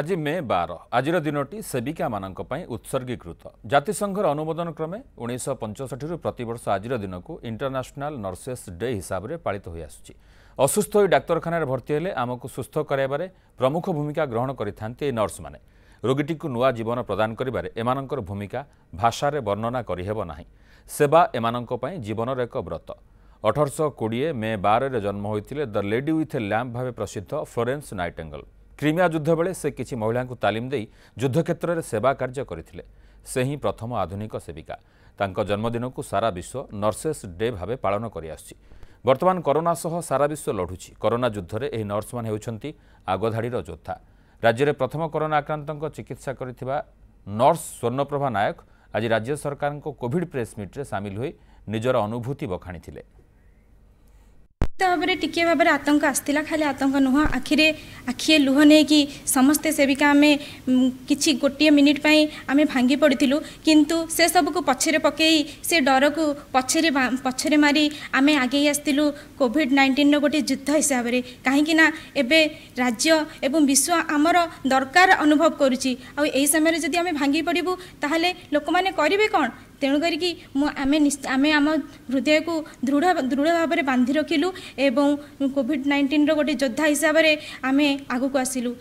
ଆଜି ମେ ବାର ଆଜିର ଦିନଟି ସେବିକାମାନଙ୍କ ପାଇଁ ଉତ୍ସର୍ଗୀକୃତ ଜାତିସଂଘର ଅନୁମୋଦନ କ୍ରମେ ଉଣେଇଶହ ପଞ୍ଚଷଠିରୁ ପ୍ରତିବର୍ଷ ଆଜିର ଦିନକୁ ଇଣ୍ଟରନ୍ୟାସନାଲ ନର୍ସେସ୍ ଡେ ହିସାବରେ ପାଳିତ ହୋଇଆସୁଛି ଅସୁସ୍ଥ ହୋଇ ଡାକ୍ତରଖାନାରେ ଭର୍ତ୍ତି ହେଲେ ଆମକୁ ସୁସ୍ଥ କରାଇବାରେ ପ୍ରମୁଖ ଭୂମିକା ଗ୍ରହଣ କରିଥାନ୍ତି ଏହି ନର୍ସମାନେ ରୋଗୀଟିକୁ ନୂଆ ଜୀବନ ପ୍ରଦାନ କରିବାରେ ଏମାନଙ୍କର ଭୂମିକା ଭାଷାରେ ବର୍ଣ୍ଣନା କରିହେବ ନାହିଁ ସେବା ଏମାନଙ୍କ ପାଇଁ ଜୀବନର ଏକ ବ୍ରତ ଅଠରଶହ କୋଡ଼ିଏ ମେ ବାରରେ ଜନ୍ମ ହୋଇଥିଲେ the lady with a lamp ଭାବେ ପ୍ରସିଦ୍ଧ ଫ୍ଲୋରେନ୍ସ ନାଇଟେଙ୍ଗଲ୍ କ୍ରିମିଆ ଯୁଦ୍ଧ ବେଳେ ସେ କିଛି ମହିଳାଙ୍କୁ ତାଲିମ ଦେଇ ଯୁଦ୍ଧକ୍ଷେତ୍ରରେ ସେବା କାର୍ଯ୍ୟ କରିଥିଲେ ସେ ହିଁ ପ୍ରଥମ ଆଧୁନିକ ସେବିକା ତାଙ୍କ ଜନ୍ମଦିନକୁ ସାରା ବିଶ୍ୱ ନର୍ସେସ୍ ଡେ ଭାବେ ପାଳନ କରିଆସୁଛି ବର୍ତ୍ତମାନ କରୋନା ସହ ସାରା ବିଶ୍ୱ ଲଢ଼ୁଛି କରୋନା ଯୁଦ୍ଧରେ ଏହି ନର୍ସମାନେ ହେଉଛନ୍ତି ଆଗଧାଡ଼ିର ଯୋଦ୍ଧା ରାଜ୍ୟରେ ପ୍ରଥମ କରୋନା ଆକ୍ରାନ୍ତଙ୍କ ଚିକିତ୍ସା କରିଥିବା ନର୍ସ ସ୍ୱର୍ଣ୍ଣପ୍ରଭା ନାୟକ ଆଜି ରାଜ୍ୟ ସରକାରଙ୍କ କୋଭିଡ୍ ପ୍ରେସ୍ ମିଟ୍ରେ ସାମିଲ ହୋଇ ନିଜର ଅନୁଭୂତି ବଖାଣିଥିଲେ ନିଶ୍ଚିତ ଭାବରେ ଟିକିଏ ଭାବରେ ଆତଙ୍କ ଆସିଥିଲା ଖାଲି ଆତଙ୍କ ନୁହଁ ଆଖିରେ ଆଖିଏ ଲୁହ ନେଇକି ସମସ୍ତେ ସେବିକା ଆମେ କିଛି ଗୋଟିଏ ମିନିଟ୍ ପାଇଁ ଆମେ ଭାଙ୍ଗି ପଡ଼ିଥିଲୁ କିନ୍ତୁ ସେସବୁକୁ ପଛରେ ପକାଇ ସେ ଡରକୁ ପଛରେ ପଛରେ ମାରି ଆମେ ଆଗେଇ ଆସିଥିଲୁ କୋଭିଡ଼ ନାଇଣ୍ଟିନ୍ର ଗୋଟିଏ ଯୁଦ୍ଧ ହିସାବରେ କାହିଁକିନା ଏବେ ରାଜ୍ୟ ଏବଂ ବିଶ୍ୱ ଆମର ଦରକାର ଅନୁଭବ କରୁଛି ଆଉ ଏହି ସମୟରେ ଯଦି ଆମେ ଭାଙ୍ଗି ପଡ଼ିବୁ ତାହେଲେ ଲୋକମାନେ କରିବେ କ'ଣ ତେଣୁ କରିକି ମୁଁ ଆମେ ଆମେ ଆମ ହୃଦୟକୁ ଦୃଢ଼ ଦୃଢ଼ ଭାବରେ ବାନ୍ଧି ରଖିଲୁ ଏବଂ କୋଭିଡ଼ ନାଇଣ୍ଟିନ୍ର ଗୋଟେ ଯୋଦ୍ଧା ହିସାବରେ ଆମେ ଆଗକୁ ଆସିଲୁ